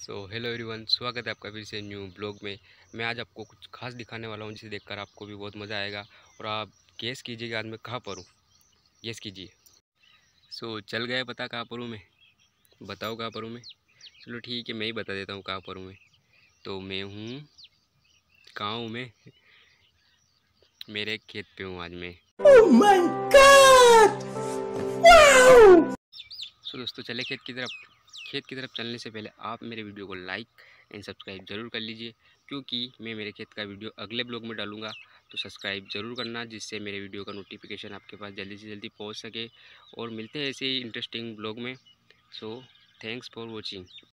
so hello everyone स्वागत है आपका फिर से न्यू ब्लॉग में मैं आज आपको कुछ खास दिखाने वाला हूँ जिसे देखकर आपको भी बहुत मज़ा आएगा और आप गेस कीजिए कि आज मैं कहाँ पर हूँ गेस कीजिए सो so, चल गए पता कहाँ पर हूँ मैं बताओ कहाँ पर हूँ मैं चलो ठीक है मैं ही बता देता हूँ कहाँ पर हूँ मैं तो मैं हूँ कहाँ हूँ मैं मेरे खेत पर हूँ आज मैं सो oh so, दोस्तों चले खेत की तरफ खेत की तरफ चलने से पहले आप मेरे वीडियो को लाइक एंड सब्सक्राइब ज़रूर कर लीजिए क्योंकि मैं मेरे खेत का वीडियो अगले ब्लॉग में डालूंगा तो सब्सक्राइब ज़रूर करना जिससे मेरे वीडियो का नोटिफिकेशन आपके पास जल्दी से जल्दी पहुँच सके और मिलते हैं ऐसे ही इंटरेस्टिंग ब्लॉग में सो थैंक्स फॉर वॉचिंग